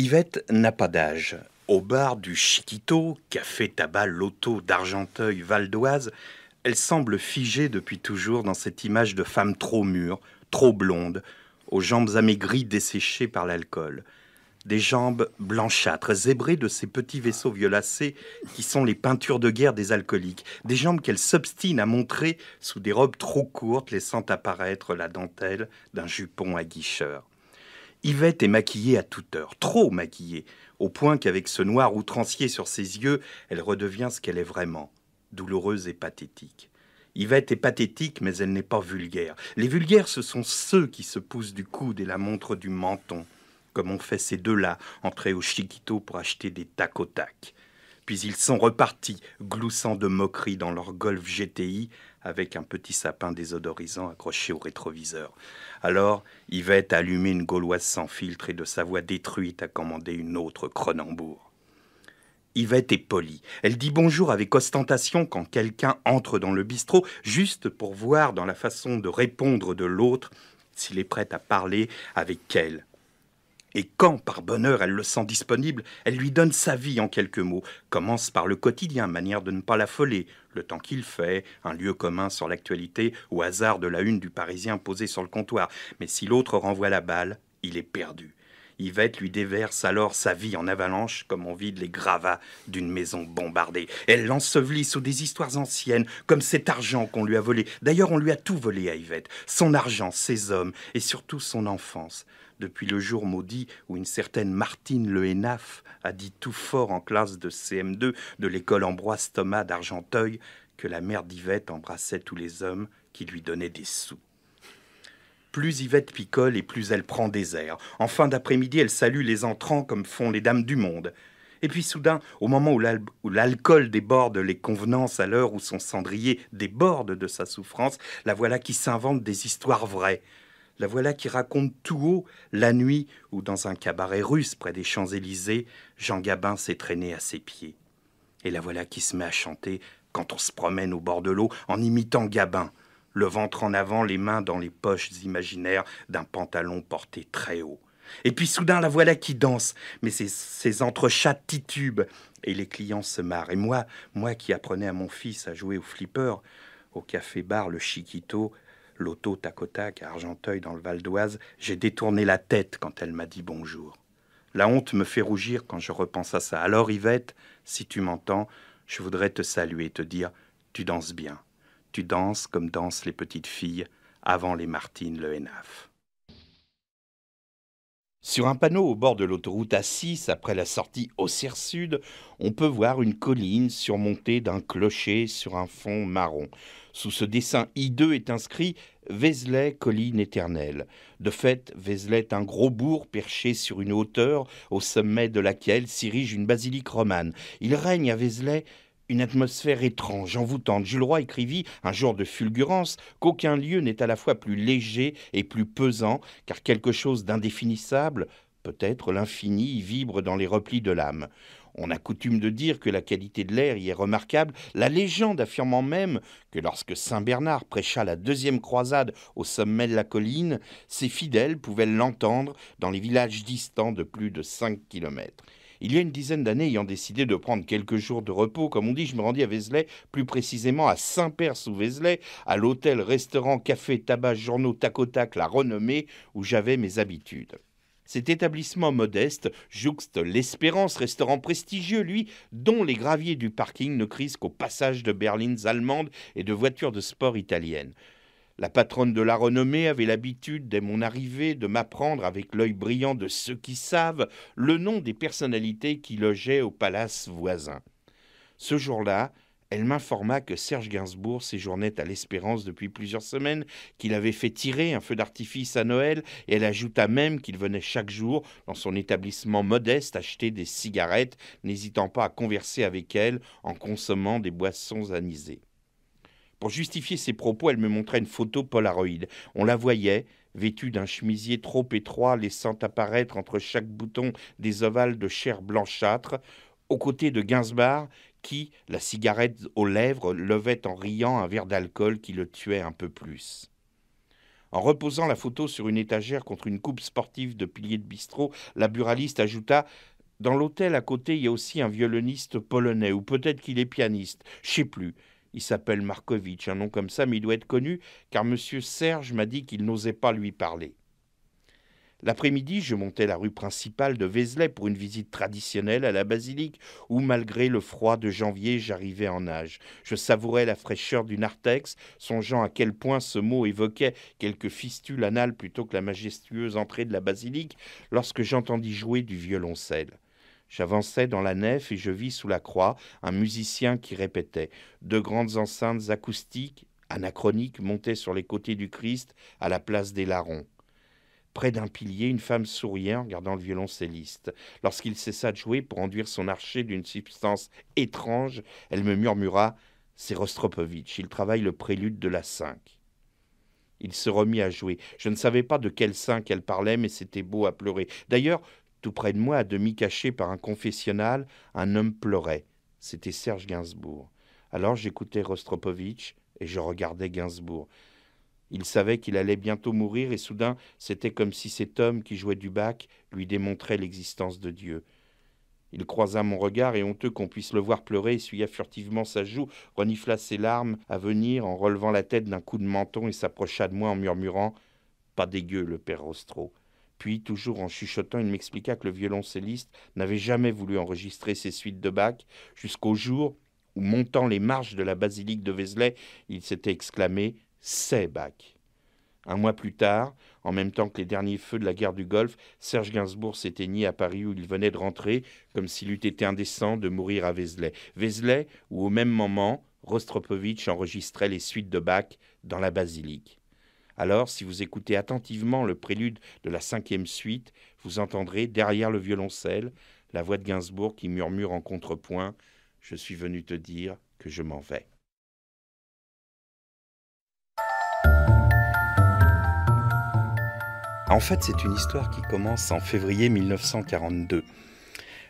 Yvette n'a pas d'âge. Au bar du Chiquito, café, tabac, loto d'Argenteuil, Val d'Oise, elle semble figée depuis toujours dans cette image de femme trop mûre, trop blonde, aux jambes amaigries desséchées par l'alcool. Des jambes blanchâtres, zébrées de ces petits vaisseaux violacés qui sont les peintures de guerre des alcooliques. Des jambes qu'elle s'obstine à montrer sous des robes trop courtes, laissant apparaître la dentelle d'un jupon à guicheur. Yvette est maquillée à toute heure, trop maquillée, au point qu'avec ce noir outrancier sur ses yeux, elle redevient ce qu'elle est vraiment, douloureuse et pathétique. Yvette est pathétique, mais elle n'est pas vulgaire. Les vulgaires, ce sont ceux qui se poussent du coude et la montrent du menton, comme ont fait ces deux-là, entrés au Chiquito pour acheter des tacos tac. Puis ils sont repartis, gloussant de moquerie dans leur Golf GTI, avec un petit sapin désodorisant accroché au rétroviseur. Alors, Yvette a allumé une Gauloise sans filtre et de sa voix détruite a commandé une autre Cronenbourg. Yvette est polie. Elle dit bonjour avec ostentation quand quelqu'un entre dans le bistrot, juste pour voir dans la façon de répondre de l'autre s'il est prêt à parler avec elle. Et quand, par bonheur, elle le sent disponible, elle lui donne sa vie en quelques mots. Commence par le quotidien, manière de ne pas l'affoler. Le temps qu'il fait, un lieu commun sur l'actualité, au hasard de la une du Parisien posée sur le comptoir. Mais si l'autre renvoie la balle, il est perdu. Yvette lui déverse alors sa vie en avalanche comme on vide les gravats d'une maison bombardée. Elle l'ensevelit sous des histoires anciennes, comme cet argent qu'on lui a volé. D'ailleurs, on lui a tout volé à Yvette. Son argent, ses hommes et surtout son enfance depuis le jour maudit où une certaine Martine Le a dit tout fort en classe de CM2 de l'école Ambroise Thomas d'Argenteuil que la mère d'Yvette embrassait tous les hommes qui lui donnaient des sous. Plus Yvette picole et plus elle prend des airs. En fin d'après-midi, elle salue les entrants comme font les dames du monde. Et puis soudain, au moment où l'alcool déborde les convenances, à l'heure où son cendrier déborde de sa souffrance, la voilà qui s'invente des histoires vraies. La voilà qui raconte tout haut la nuit où, dans un cabaret russe près des Champs-Élysées, Jean Gabin s'est traîné à ses pieds. Et la voilà qui se met à chanter quand on se promène au bord de l'eau en imitant Gabin, le ventre en avant, les mains dans les poches imaginaires d'un pantalon porté très haut. Et puis soudain, la voilà qui danse, mais ses, ses entrechats titubent et les clients se marrent. Et moi, moi qui apprenais à mon fils à jouer au flipper, au café-bar, le chiquito, l'auto Tacotac à Argenteuil dans le Val d'Oise, j'ai détourné la tête quand elle m'a dit bonjour. La honte me fait rougir quand je repense à ça. Alors Yvette, si tu m'entends, je voudrais te saluer et te dire tu danses bien. Tu danses comme dansent les petites filles avant les Martines le NAF. Sur un panneau au bord de l'autoroute A6, après la sortie Auxerre Sud, on peut voir une colline surmontée d'un clocher sur un fond marron. Sous ce dessin hideux est inscrit Vézelay, colline éternelle. De fait, Vézelay est un gros bourg perché sur une hauteur au sommet de laquelle s'érige une basilique romane. Il règne à Vézelay une atmosphère étrange, envoûtante. Jules Roy écrivit, un jour de fulgurance, qu'aucun lieu n'est à la fois plus léger et plus pesant, car quelque chose d'indéfinissable, peut-être l'infini, vibre dans les replis de l'âme. On a coutume de dire que la qualité de l'air y est remarquable, la légende affirmant même que lorsque Saint Bernard prêcha la deuxième croisade au sommet de la colline, ses fidèles pouvaient l'entendre dans les villages distants de plus de 5 km. Il y a une dizaine d'années, ayant décidé de prendre quelques jours de repos, comme on dit, je me rendis à Vézelay, plus précisément à Saint-Père-sous-Vézelay, à l'hôtel, restaurant, café, tabac, journaux, tacotac, la renommée, où j'avais mes habitudes. Cet établissement modeste jouxte l'Espérance, restaurant prestigieux, lui, dont les graviers du parking ne crisent qu'au passage de berlines allemandes et de voitures de sport italiennes. La patronne de la renommée avait l'habitude, dès mon arrivée, de m'apprendre avec l'œil brillant de ceux qui savent le nom des personnalités qui logeaient au palace voisin. Ce jour-là, elle m'informa que Serge Gainsbourg séjournait à l'Espérance depuis plusieurs semaines, qu'il avait fait tirer un feu d'artifice à Noël, et elle ajouta même qu'il venait chaque jour, dans son établissement modeste, acheter des cigarettes, n'hésitant pas à converser avec elle en consommant des boissons anisées. Pour justifier ses propos, elle me montrait une photo Polaroid. On la voyait, vêtue d'un chemisier trop étroit, laissant apparaître entre chaque bouton des ovales de chair blanchâtre, aux côtés de Gainsbourg, qui, la cigarette aux lèvres, levait en riant un verre d'alcool qui le tuait un peu plus. En reposant la photo sur une étagère contre une coupe sportive de Piliers de bistrot, la buraliste ajouta Dans l'hôtel à côté, il y a aussi un violoniste polonais, ou peut-être qu'il est pianiste, je sais plus. Il s'appelle Markovitch, un nom comme ça, mais il doit être connu, car M. Serge m'a dit qu'il n'osait pas lui parler. L'après-midi, je montais la rue principale de Vézelay pour une visite traditionnelle à la basilique, où, malgré le froid de janvier, j'arrivais en âge. Je savourais la fraîcheur du narthex, songeant à quel point ce mot évoquait quelques fistules anale plutôt que la majestueuse entrée de la basilique, lorsque j'entendis jouer du violoncelle. J'avançais dans la nef et je vis sous la croix un musicien qui répétait. De grandes enceintes acoustiques, anachroniques, montaient sur les côtés du Christ à la place des larrons. Près d'un pilier, une femme souriait en regardant le violoncelliste. Lorsqu'il cessa de jouer pour enduire son archer d'une substance étrange, elle me murmura C'est Rostropovitch, il travaille le prélude de la 5. Il se remit à jouer. Je ne savais pas de quel 5 elle parlait, mais c'était beau à pleurer. D'ailleurs, tout près de moi, à demi caché par un confessionnal, un homme pleurait. C'était Serge Gainsbourg. Alors j'écoutais Rostropovitch et je regardais Gainsbourg. Il savait qu'il allait bientôt mourir et soudain c'était comme si cet homme qui jouait du bac lui démontrait l'existence de Dieu. Il croisa mon regard et honteux qu'on puisse le voir pleurer, essuya furtivement sa joue, renifla ses larmes à venir en relevant la tête d'un coup de menton et s'approcha de moi en murmurant Pas dégueu le père Rostro. Puis, toujours en chuchotant, il m'expliqua que le violoncelliste n'avait jamais voulu enregistrer ses suites de bac jusqu'au jour où, montant les marches de la basilique de Vézelay, il s'était exclamé c'est Bach. Un mois plus tard, en même temps que les derniers feux de la guerre du Golfe, Serge Gainsbourg s'éteignit à Paris où il venait de rentrer, comme s'il eût été indécent de mourir à Vézelay. Vézelay, où au même moment, Rostropovitch enregistrait les suites de Bach dans la basilique. Alors, si vous écoutez attentivement le prélude de la cinquième suite, vous entendrez derrière le violoncelle la voix de Gainsbourg qui murmure en contrepoint Je suis venu te dire que je m'en vais. En fait, c'est une histoire qui commence en février 1942.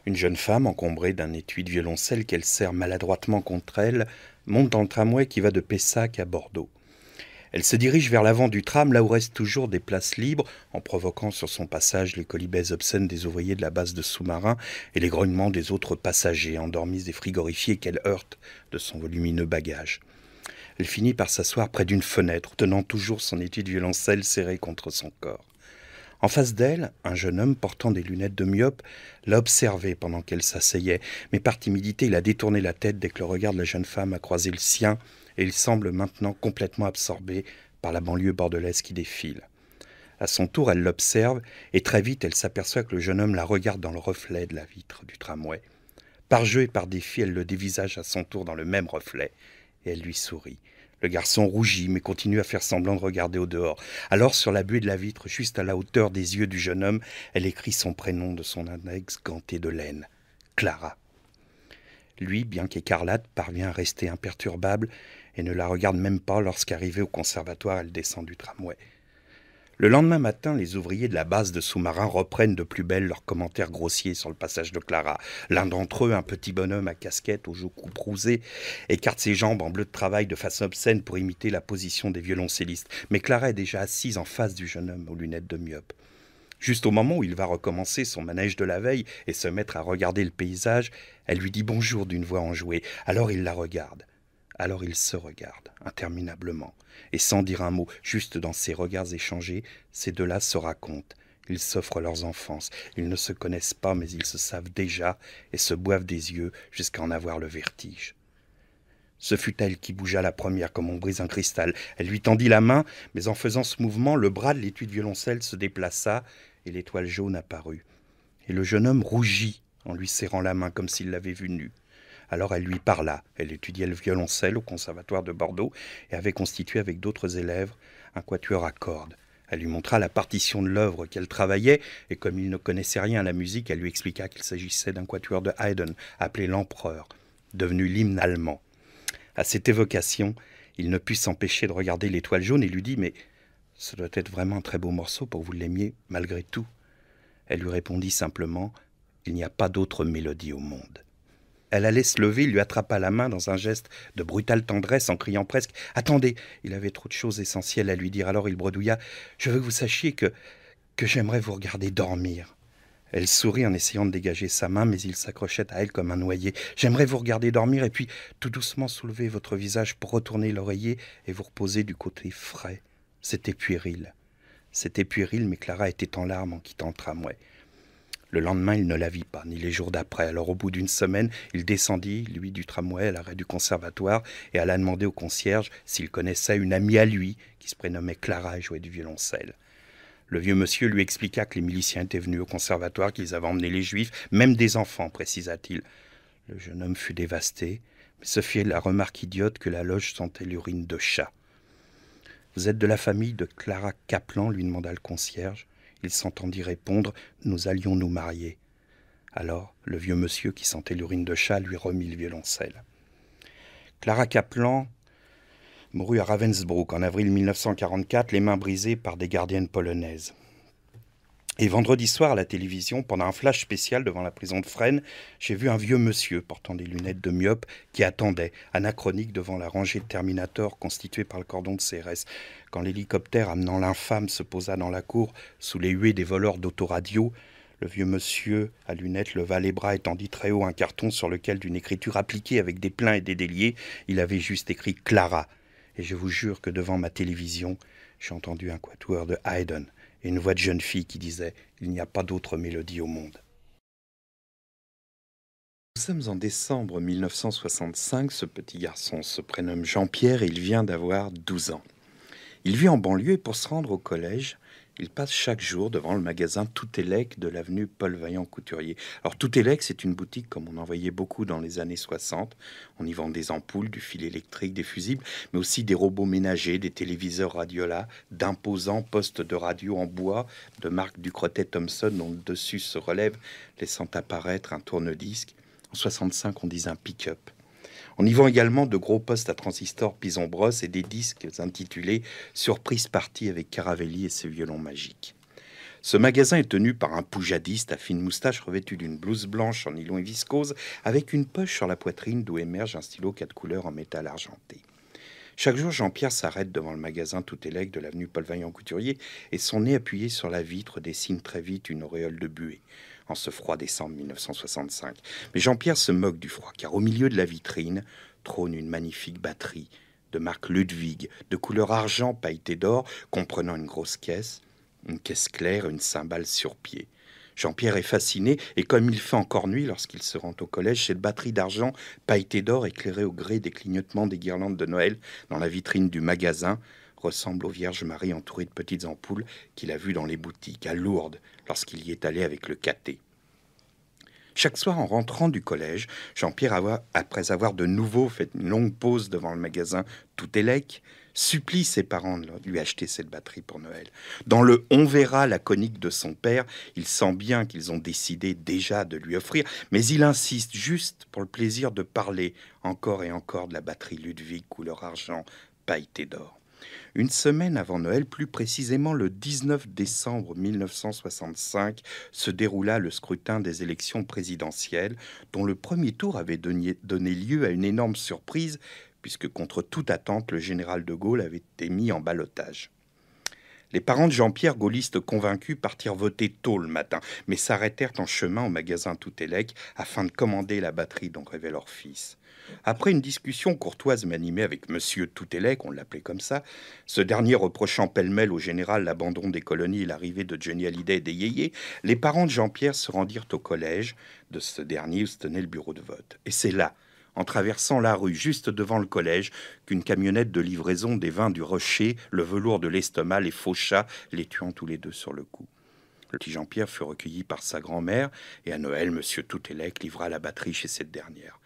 Une jeune femme, encombrée d'un étui de violoncelle qu'elle serre maladroitement contre elle, monte dans le tramway qui va de Pessac à Bordeaux. Elle se dirige vers l'avant du tram, là où restent toujours des places libres, en provoquant sur son passage les colibés obscènes des ouvriers de la base de sous-marin et les grognements des autres passagers endormis et frigorifiés qu'elle heurte de son volumineux bagage. Elle finit par s'asseoir près d'une fenêtre, tenant toujours son étui de violoncelle serré contre son corps. En face d'elle, un jeune homme portant des lunettes de myope l'a observée pendant qu'elle s'asseyait, mais par timidité, il a détourné la tête dès que le regard de la jeune femme a croisé le sien, et il semble maintenant complètement absorbé par la banlieue bordelaise qui défile. À son tour, elle l'observe, et très vite, elle s'aperçoit que le jeune homme la regarde dans le reflet de la vitre du tramway. Par jeu et par défi, elle le dévisage à son tour dans le même reflet, et elle lui sourit. Le garçon rougit, mais continue à faire semblant de regarder au dehors. Alors, sur la buée de la vitre, juste à la hauteur des yeux du jeune homme, elle écrit son prénom de son annexe ganté de laine. Clara. Lui, bien qu'écarlate, parvient à rester imperturbable et ne la regarde même pas lorsqu'arrivée au conservatoire, elle descend du tramway. Le lendemain matin, les ouvriers de la base de sous marins reprennent de plus belle leurs commentaires grossiers sur le passage de Clara. L'un d'entre eux, un petit bonhomme à casquette aux joues couperousées, écarte ses jambes en bleu de travail de façon obscène pour imiter la position des violoncellistes. Mais Clara est déjà assise en face du jeune homme aux lunettes de myope. Juste au moment où il va recommencer son manège de la veille et se mettre à regarder le paysage, elle lui dit bonjour d'une voix enjouée. Alors il la regarde. Alors ils se regardent, interminablement, et sans dire un mot, juste dans ces regards échangés, ces deux-là se racontent. Ils s'offrent leurs enfances, ils ne se connaissent pas, mais ils se savent déjà et se boivent des yeux jusqu'à en avoir le vertige. Ce fut elle qui bougea la première comme on brise un cristal. Elle lui tendit la main, mais en faisant ce mouvement, le bras de l'étude violoncelle se déplaça et l'étoile jaune apparut. Et le jeune homme rougit en lui serrant la main comme s'il l'avait vue nue. Alors elle lui parla. Elle étudiait le violoncelle au Conservatoire de Bordeaux et avait constitué avec d'autres élèves un quatuor à cordes. Elle lui montra la partition de l'œuvre qu'elle travaillait, et comme il ne connaissait rien à la musique, elle lui expliqua qu'il s'agissait d'un quatuor de Haydn, appelé l'Empereur, devenu l'hymne allemand. À cette évocation, il ne put s'empêcher de regarder l'étoile jaune et lui dit Mais ce doit être vraiment un très beau morceau pour vous l'aimiez, malgré tout. Elle lui répondit simplement Il n'y a pas d'autre mélodie au monde. Elle allait se lever, lui attrapa la main dans un geste de brutale tendresse en criant presque ⁇ Attendez !⁇ Il avait trop de choses essentielles à lui dire, alors il bredouilla ⁇ Je veux que vous sachiez que, que j'aimerais vous regarder dormir. Elle sourit en essayant de dégager sa main, mais il s'accrochait à elle comme un noyé. J'aimerais vous regarder dormir et puis tout doucement soulever votre visage pour retourner l'oreiller et vous reposer du côté frais. C'était puéril. C'était puéril, mais Clara était en larmes en quittant le tramway. Le lendemain, il ne la vit pas, ni les jours d'après. Alors, au bout d'une semaine, il descendit, lui, du tramway à l'arrêt du conservatoire et alla demander au concierge s'il connaissait une amie à lui qui se prénommait Clara et jouait du violoncelle. Le vieux monsieur lui expliqua que les miliciens étaient venus au conservatoire, qu'ils avaient emmené les juifs, même des enfants, précisa-t-il. Le jeune homme fut dévasté, mais se fit la remarque idiote que la loge sentait l'urine de chat. Vous êtes de la famille de Clara Kaplan lui demanda le concierge il s'entendit répondre Nous allions nous marier. Alors, le vieux monsieur qui sentait l'urine de chat lui remit le violoncelle. Clara Kaplan mourut à Ravensbrück en avril 1944, les mains brisées par des gardiennes polonaises. Et vendredi soir, à la télévision, pendant un flash spécial devant la prison de Fresnes, j'ai vu un vieux monsieur portant des lunettes de myope qui attendait, anachronique, devant la rangée de Terminator constituée par le cordon de CRS. Quand l'hélicoptère amenant l'infâme se posa dans la cour, sous les huées des voleurs d'autoradio, le vieux monsieur, à lunettes, leva les bras et tendit très haut un carton sur lequel, d'une écriture appliquée avec des pleins et des déliés, il avait juste écrit Clara. Et je vous jure que devant ma télévision, j'ai entendu un quatuor de Haydn et une voix de jeune fille qui disait Il n'y a pas d'autre mélodie au monde. Nous sommes en décembre 1965, ce petit garçon se prénomme Jean-Pierre et il vient d'avoir 12 ans. Il vit en banlieue et pour se rendre au collège, il passe chaque jour devant le magasin Toutélec de l'avenue Paul Vaillant Couturier. Alors Toutélec, c'est une boutique comme on en voyait beaucoup dans les années 60. On y vend des ampoules, du fil électrique, des fusibles, mais aussi des robots ménagers, des téléviseurs radiola, d'imposants postes de radio en bois de marque Ducrotet Thomson dont le dessus se relève, laissant apparaître un tourne-disque. En 65, on disait un pick-up. On y vend également de gros postes à transistors Pison Brosse et des disques intitulés Surprise partie avec Caravelli et ses violons magiques. Ce magasin est tenu par un poujadiste à fine moustache revêtu d'une blouse blanche en nylon et viscose, avec une poche sur la poitrine d'où émerge un stylo quatre couleurs en métal argenté. Chaque jour, Jean-Pierre s'arrête devant le magasin tout élègue de l'avenue Paul Vaillant Couturier et son nez appuyé sur la vitre dessine très vite une auréole de buée en ce froid décembre 1965. Mais Jean-Pierre se moque du froid, car au milieu de la vitrine trône une magnifique batterie de marque Ludwig, de couleur argent pailleté d'or, comprenant une grosse caisse, une caisse claire, une cymbale sur pied. Jean-Pierre est fasciné et comme il fait encore nuit lorsqu'il se rend au collège, cette batterie d'argent pailletée d'or éclairée au gré des clignotements des guirlandes de Noël dans la vitrine du magasin ressemble aux Vierges Marie entourées de petites ampoules qu'il a vues dans les boutiques, à Lourdes, lorsqu'il y est allé avec le caté. Chaque soir, en rentrant du collège, Jean-Pierre, après avoir de nouveau fait une longue pause devant le magasin Tout Élec, supplie ses parents de lui acheter cette batterie pour Noël. Dans le On verra laconique de son père, il sent bien qu'ils ont décidé déjà de lui offrir, mais il insiste juste pour le plaisir de parler encore et encore de la batterie Ludwig ou leur argent pailleté d'or. Une semaine avant Noël, plus précisément le 19 décembre 1965, se déroula le scrutin des élections présidentielles, dont le premier tour avait donné, lieu à une énorme surprise, puisque contre toute attente, le général de Gaulle avait été mis en ballottage. Les parents de Jean-Pierre, gaullistes convaincus, partirent voter tôt le matin, mais s'arrêtèrent en chemin au magasin Toutélec afin de commander la batterie dont rêvait leur fils. Après une discussion courtoise mais animée avec Monsieur Toutélec, on l'appelait comme ça, ce dernier reprochant pêle-mêle au général l'abandon des colonies et l'arrivée de Johnny Hallyday et des Yéyés, les parents de Jean-Pierre se rendirent au collège de ce dernier où se tenait le bureau de vote. Et c'est là en traversant la rue juste devant le collège qu'une camionnette de livraison des vins du Rocher, le velours de l'estomac, les faucha, les tuant tous les deux sur le coup. Le petit Jean-Pierre fut recueilli par sa grand-mère et à Noël, Monsieur Toutélec livra la batterie chez cette dernière.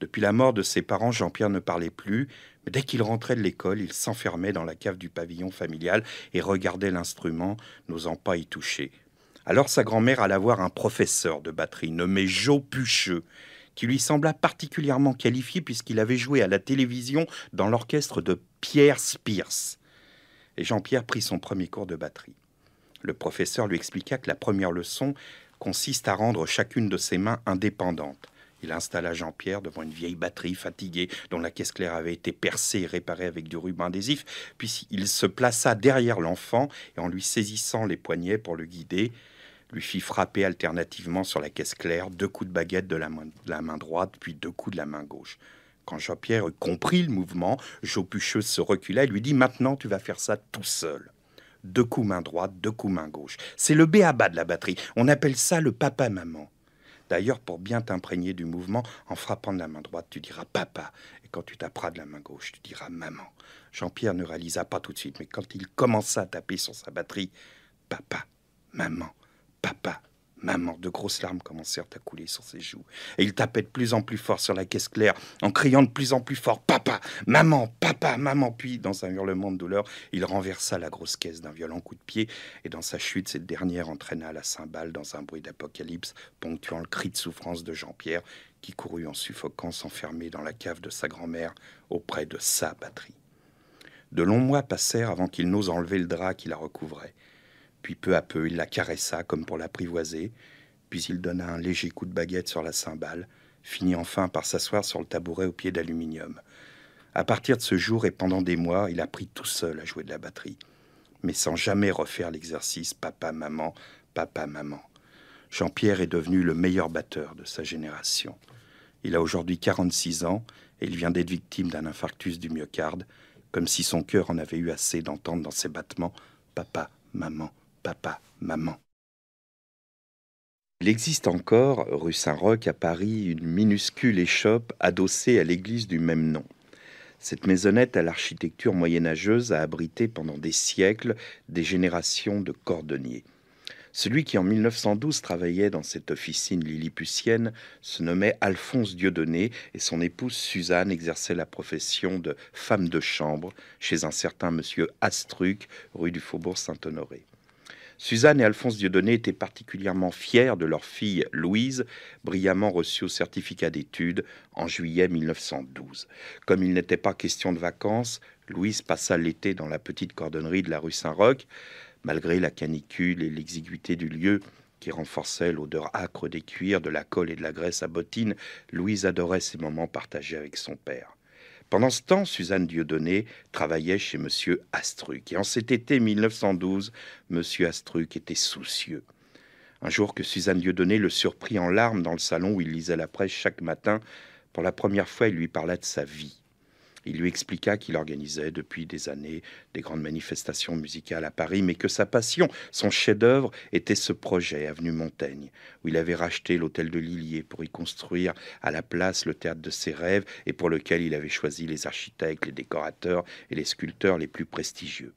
Depuis la mort de ses parents, Jean-Pierre ne parlait plus, mais dès qu'il rentrait de l'école, il s'enfermait dans la cave du pavillon familial et regardait l'instrument, n'osant pas y toucher. Alors sa grand-mère alla voir un professeur de batterie nommé Joe Pucheux, qui lui sembla particulièrement qualifié puisqu'il avait joué à la télévision dans l'orchestre de Pierre Spears. Et Jean-Pierre prit son premier cours de batterie. Le professeur lui expliqua que la première leçon consiste à rendre chacune de ses mains indépendantes. Il installa Jean-Pierre devant une vieille batterie fatiguée dont la caisse claire avait été percée et réparée avec du ruban adhésif, puis il se plaça derrière l'enfant et en lui saisissant les poignets pour le guider, lui fit frapper alternativement sur la caisse claire deux coups de baguette de la main, droite, puis deux coups de la main gauche. Quand Jean-Pierre eut compris le mouvement, Jopucheuse se recula et lui dit Maintenant, tu vas faire ça tout seul. Deux coups main droite, deux coups main gauche. C'est le B à bas de la batterie. On appelle ça le papa-maman. D'ailleurs, pour bien t'imprégner du mouvement, en frappant de la main droite, tu diras papa. Et quand tu taperas de la main gauche, tu diras maman. Jean-Pierre ne réalisa pas tout de suite, mais quand il commença à taper sur sa batterie, papa, maman, Papa, maman, de grosses larmes commencèrent à couler sur ses joues, et il tapait de plus en plus fort sur la caisse claire, en criant de plus en plus fort Papa, maman, papa, maman. Puis, dans un hurlement de douleur, il renversa la grosse caisse d'un violent coup de pied, et dans sa chute, cette dernière entraîna la cymbale dans un bruit d'apocalypse, ponctuant le cri de souffrance de Jean-Pierre, qui courut en suffoquant s'enfermer dans la cave de sa grand-mère auprès de sa batterie. De longs mois passèrent avant qu'il n'ose enlever le drap qui la recouvrait. Puis peu à peu, il la caressa comme pour l'apprivoiser, puis il donna un léger coup de baguette sur la cymbale, finit enfin par s'asseoir sur le tabouret au pied d'aluminium. À partir de ce jour et pendant des mois, il apprit tout seul à jouer de la batterie, mais sans jamais refaire l'exercice papa-maman, papa-maman. Jean-Pierre est devenu le meilleur batteur de sa génération. Il a aujourd'hui 46 ans et il vient d'être victime d'un infarctus du myocarde, comme si son cœur en avait eu assez d'entendre dans ses battements Papa, maman, papa, maman. Il existe encore, rue Saint-Roch à Paris, une minuscule échoppe adossée à l'église du même nom. Cette maisonnette à l'architecture moyenâgeuse a abrité pendant des siècles des générations de cordonniers. Celui qui en 1912 travaillait dans cette officine lilliputienne se nommait Alphonse Dieudonné et son épouse Suzanne exerçait la profession de femme de chambre chez un certain monsieur Astruc, rue du Faubourg Saint-Honoré. Suzanne et Alphonse Dieudonné étaient particulièrement fiers de leur fille Louise, brillamment reçue au certificat d'études en juillet 1912. Comme il n'était pas question de vacances, Louise passa l'été dans la petite cordonnerie de la rue Saint-Roch. Malgré la canicule et l'exiguïté du lieu, qui renforçait l'odeur âcre des cuirs, de la colle et de la graisse à bottines, Louise adorait ces moments partagés avec son père. Pendant ce temps, Suzanne Dieudonné travaillait chez M. Astruc. Et en cet été 1912, M. Astruc était soucieux. Un jour que Suzanne Dieudonné le surprit en larmes dans le salon où il lisait la presse chaque matin, pour la première fois, il lui parla de sa vie. Il lui expliqua qu'il organisait depuis des années des grandes manifestations musicales à Paris, mais que sa passion, son chef-d'œuvre, était ce projet, Avenue Montaigne, où il avait racheté l'hôtel de Lilliers pour y construire à la place le théâtre de ses rêves et pour lequel il avait choisi les architectes, les décorateurs et les sculpteurs les plus prestigieux.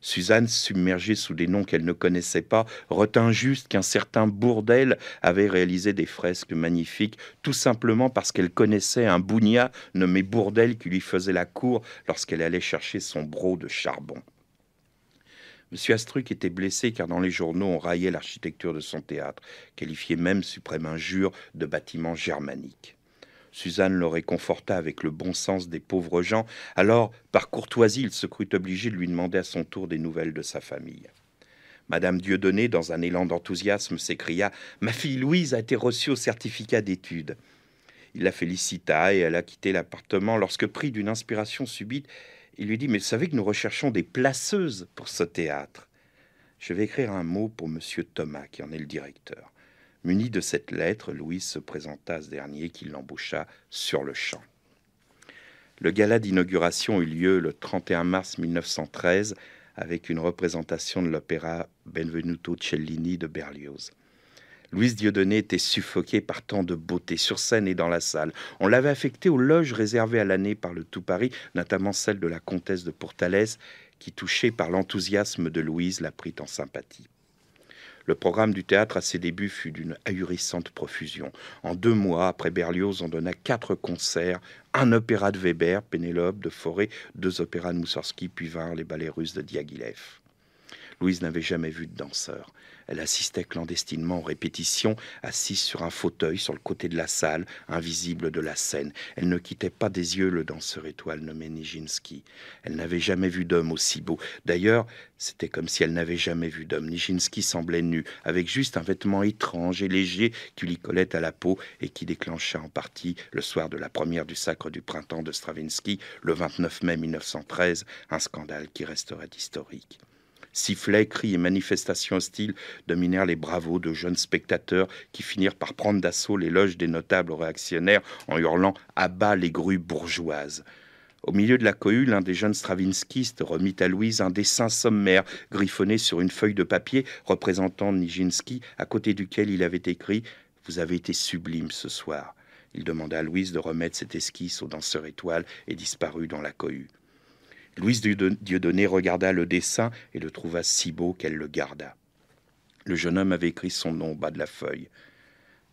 Suzanne, submergée sous des noms qu'elle ne connaissait pas, retint juste qu'un certain Bourdel avait réalisé des fresques magnifiques, tout simplement parce qu'elle connaissait un bougnat nommé Bourdel qui lui faisait la cour lorsqu'elle allait chercher son broc de charbon. M. Astruc était blessé car dans les journaux on raillait l'architecture de son théâtre, qualifié même suprême injure de bâtiment germanique. Suzanne le réconforta avec le bon sens des pauvres gens. Alors, par courtoisie, il se crut obligé de lui demander à son tour des nouvelles de sa famille. Madame Dieudonné, dans un élan d'enthousiasme, s'écria Ma fille Louise a été reçue au certificat d'études. Il la félicita et elle a quitté l'appartement lorsque, pris d'une inspiration subite, il lui dit Mais vous savez que nous recherchons des placeuses pour ce théâtre. Je vais écrire un mot pour monsieur Thomas, qui en est le directeur. Muni de cette lettre, Louise se présenta à ce dernier qui l'embaucha sur le champ. Le gala d'inauguration eut lieu le 31 mars 1913 avec une représentation de l'opéra Benvenuto Cellini de Berlioz. Louise Dieudonné était suffoquée par tant de beauté sur scène et dans la salle. On l'avait affectée aux loges réservées à l'année par le tout Paris, notamment celle de la comtesse de portalès qui, touchée par l'enthousiasme de Louise, la prit en sympathie. Le programme du théâtre à ses débuts fut d'une ahurissante profusion. En deux mois, après Berlioz, on donna quatre concerts, un opéra de Weber, Pénélope, de Forêt, deux opéras de Moussorski, puis vinrent les ballets russes de Diaghilev. Louise n'avait jamais vu de danseur. Elle assistait clandestinement aux répétitions, assise sur un fauteuil sur le côté de la salle, invisible de la scène. Elle ne quittait pas des yeux le danseur étoile nommé Nijinsky. Elle n'avait jamais vu d'homme aussi beau. D'ailleurs, c'était comme si elle n'avait jamais vu d'homme. Nijinsky semblait nu, avec juste un vêtement étrange et léger qui lui collait à la peau et qui déclencha en partie, le soir de la première du Sacre du Printemps de Stravinsky, le 29 mai 1913, un scandale qui resterait historique. Sifflets, cris et manifestations hostiles dominèrent les bravos de jeunes spectateurs qui finirent par prendre d'assaut les loges des notables réactionnaires en hurlant à bas les grues bourgeoises. Au milieu de la cohue, l'un des jeunes stravinskistes remit à Louise un dessin sommaire griffonné sur une feuille de papier représentant Nijinsky, à côté duquel il avait écrit Vous avez été sublime ce soir. Il demanda à Louise de remettre cette esquisse au danseur étoile et disparut dans la cohue. Louise Dieudonné regarda le dessin et le trouva si beau qu'elle le garda. Le jeune homme avait écrit son nom au bas de la feuille,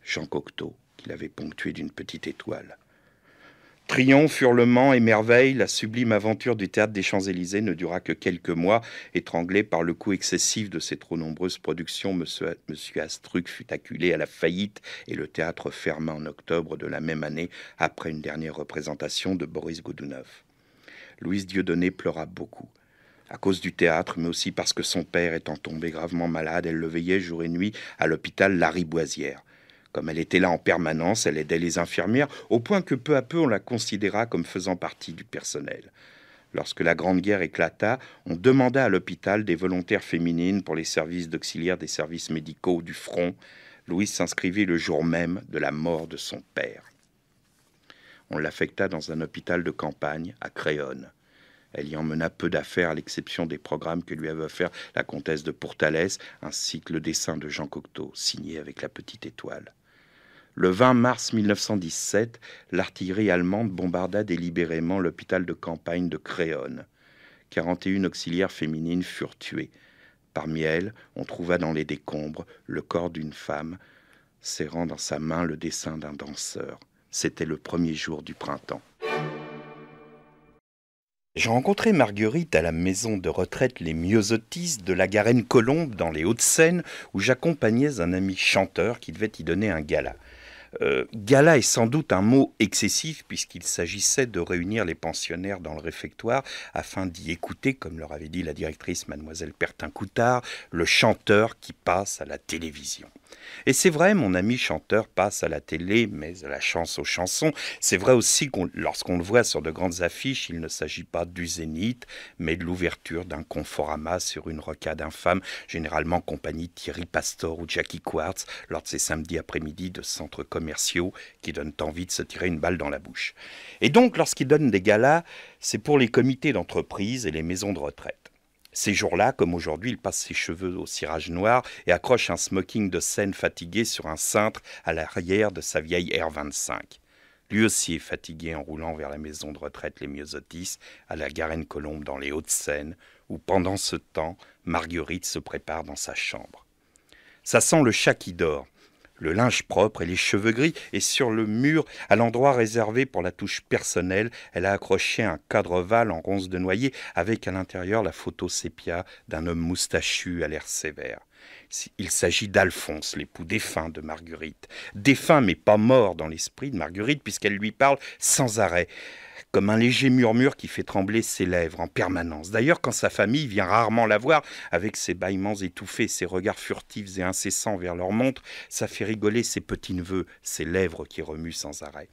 Jean Cocteau, qu'il avait ponctué d'une petite étoile. Triomphe, hurlement et merveille, la sublime aventure du théâtre des Champs-Élysées ne dura que quelques mois. Étranglé par le coût excessif de ses trop nombreuses productions, monsieur, Astruc fut acculé à la faillite et le théâtre ferma en octobre de la même année après une dernière représentation de Boris Godounov. Louise Dieudonné pleura beaucoup. À cause du théâtre, mais aussi parce que son père étant tombé gravement malade, elle le veillait jour et nuit à l'hôpital Lariboisière. Comme elle était là en permanence, elle aidait les infirmières, au point que peu à peu on la considéra comme faisant partie du personnel. Lorsque la Grande Guerre éclata, on demanda à l'hôpital des volontaires féminines pour les services d'auxiliaires des services médicaux du front. Louise s'inscrivit le jour même de la mort de son père on l'affecta dans un hôpital de campagne à Créonne. Elle y emmena peu d'affaires, à l'exception des programmes que lui avait offert la comtesse de Pourtalès, ainsi que le dessin de Jean Cocteau, signé avec la petite étoile. Le 20 mars 1917, l'artillerie allemande bombarda délibérément l'hôpital de campagne de Créonne. 41 auxiliaires féminines furent tuées. Parmi elles, on trouva dans les décombres le corps d'une femme, serrant dans sa main le dessin d'un danseur. C'était le premier jour du printemps. J'ai rencontré Marguerite à la maison de retraite Les Myosotis de la Garenne-Colombe dans les Hauts-de-Seine où j'accompagnais un ami chanteur qui devait y donner un gala. Euh, gala est sans doute un mot excessif puisqu'il s'agissait de réunir les pensionnaires dans le réfectoire afin d'y écouter, comme leur avait dit la directrice mademoiselle Pertin-Coutard, le chanteur qui passe à la télévision. Et c'est vrai, mon ami chanteur passe à la télé, mais à la chance aux chansons. C'est vrai aussi qu'on, lorsqu'on le voit sur de grandes affiches, il ne s'agit pas du zénith, mais de l'ouverture d'un conforama sur une rocade infâme, généralement compagnie Thierry Pastor ou Jackie Quartz, lors de ces samedis après-midi de centre commercial commerciaux qui donnent envie de se tirer une balle dans la bouche. Et donc, lorsqu'il donne des galas, c'est pour les comités d'entreprise et les maisons de retraite. Ces jours-là, comme aujourd'hui, il passe ses cheveux au cirage noir et accroche un smoking de scène fatigué sur un cintre à l'arrière de sa vieille R25. Lui aussi est fatigué en roulant vers la maison de retraite Les Myosotis, à la Garenne-Colombe dans les Hauts-de-Seine, où pendant ce temps, Marguerite se prépare dans sa chambre. Ça sent le chat qui dort, le linge propre et les cheveux gris, et sur le mur, à l'endroit réservé pour la touche personnelle, elle a accroché un cadre ovale en ronce de noyer, avec à l'intérieur la photo sépia d'un homme moustachu à l'air sévère. Il s'agit d'Alphonse, l'époux défunt de Marguerite. Défunt mais pas mort dans l'esprit de Marguerite, puisqu'elle lui parle sans arrêt comme un léger murmure qui fait trembler ses lèvres en permanence. D'ailleurs, quand sa famille vient rarement la voir, avec ses bâillements étouffés, ses regards furtifs et incessants vers leur montre, ça fait rigoler ses petits-neveux, ses lèvres qui remuent sans arrêt.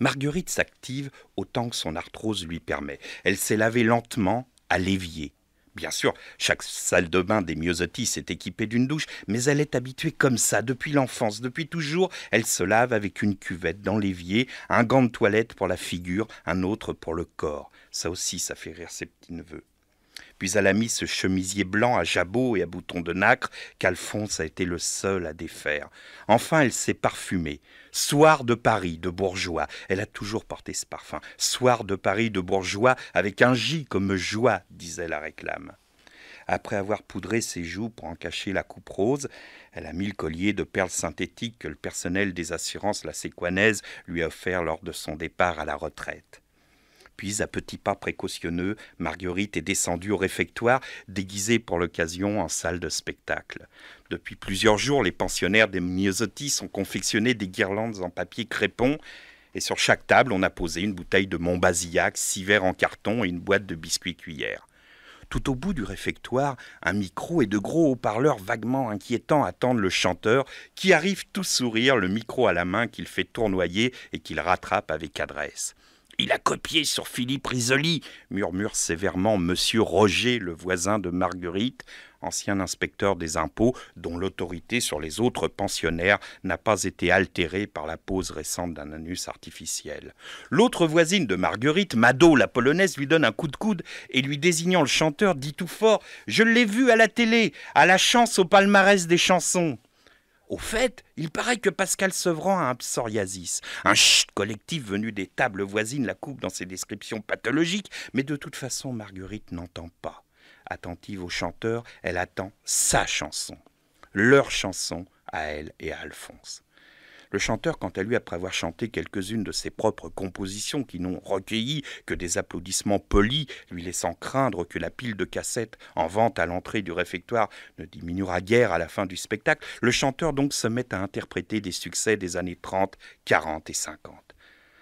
Marguerite s'active autant que son arthrose lui permet. Elle s'est lavée lentement à l'évier, Bien sûr, chaque salle de bain des myosotis est équipée d'une douche, mais elle est habituée comme ça depuis l'enfance, depuis toujours. Elle se lave avec une cuvette dans l'évier, un gant de toilette pour la figure, un autre pour le corps. Ça aussi, ça fait rire ses petits neveux puis elle a mis ce chemisier blanc à jabot et à boutons de nacre qu'Alphonse a été le seul à défaire. Enfin, elle s'est parfumée. Soir de Paris, de bourgeois. Elle a toujours porté ce parfum. Soir de Paris, de bourgeois, avec un J comme joie, disait la réclame. Après avoir poudré ses joues pour en cacher la coupe rose, elle a mis le collier de perles synthétiques que le personnel des assurances la séquanaise lui a offert lors de son départ à la retraite. Puis, à petits pas précautionneux, Marguerite est descendue au réfectoire, déguisée pour l'occasion en salle de spectacle. Depuis plusieurs jours, les pensionnaires des Miosotis ont confectionné des guirlandes en papier crépon et sur chaque table, on a posé une bouteille de Montbazillac, six verres en carton et une boîte de biscuits cuillères. Tout au bout du réfectoire, un micro et de gros haut-parleurs vaguement inquiétants attendent le chanteur, qui arrive tout sourire, le micro à la main qu'il fait tournoyer et qu'il rattrape avec adresse. Il a copié sur Philippe Risoli, murmure sévèrement Monsieur Roger, le voisin de Marguerite, ancien inspecteur des impôts, dont l'autorité sur les autres pensionnaires n'a pas été altérée par la pose récente d'un anus artificiel. L'autre voisine de Marguerite, Mado, la polonaise, lui donne un coup de coude et lui désignant le chanteur dit tout fort Je l'ai vu à la télé, à la chance au palmarès des chansons. Au fait, il paraît que Pascal Sevran a un psoriasis. Un chut collectif venu des tables voisines la coupe dans ses descriptions pathologiques, mais de toute façon, Marguerite n'entend pas. Attentive aux chanteurs, elle attend sa chanson, leur chanson à elle et à Alphonse. Le chanteur, quant à lui, après avoir chanté quelques-unes de ses propres compositions qui n'ont recueilli que des applaudissements polis, lui laissant craindre que la pile de cassettes en vente à l'entrée du réfectoire ne diminuera guère à la fin du spectacle, le chanteur donc se met à interpréter des succès des années 30, 40 et 50.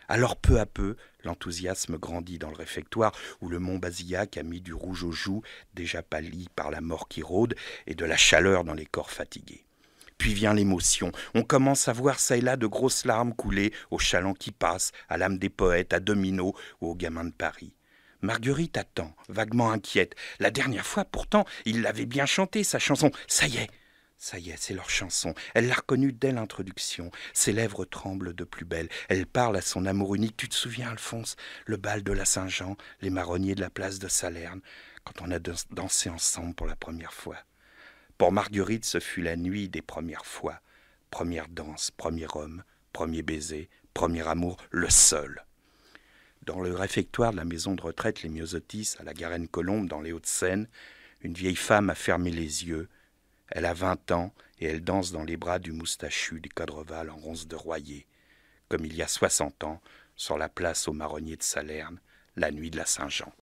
Alors peu à peu, l'enthousiasme grandit dans le réfectoire où le mont Basillac a mis du rouge aux joues, déjà pâli par la mort qui rôde, et de la chaleur dans les corps fatigués. Puis vient l'émotion. On commence à voir ça et là de grosses larmes couler aux chalands qui passent, à l'âme des poètes, à Domino ou aux gamins de Paris. Marguerite attend, vaguement inquiète. La dernière fois, pourtant, il l'avait bien chanté, sa chanson. Ça y est, ça y est, c'est leur chanson. Elle l'a reconnue dès l'introduction. Ses lèvres tremblent de plus belle. Elle parle à son amour unique. Tu te souviens, Alphonse Le bal de la Saint-Jean, les marronniers de la place de Salerne, quand on a dansé ensemble pour la première fois. Pour Marguerite, ce fut la nuit des premières fois, première danse, premier homme, premier baiser, premier amour, le seul. Dans le réfectoire de la maison de retraite Les Myosotis, à la Garenne-Colombe, dans les Hauts-de-Seine, une vieille femme a fermé les yeux. Elle a vingt ans et elle danse dans les bras du moustachu du Cadreval en ronce de Royer, comme il y a soixante ans, sur la place aux marronniers de Salerne, la nuit de la Saint-Jean.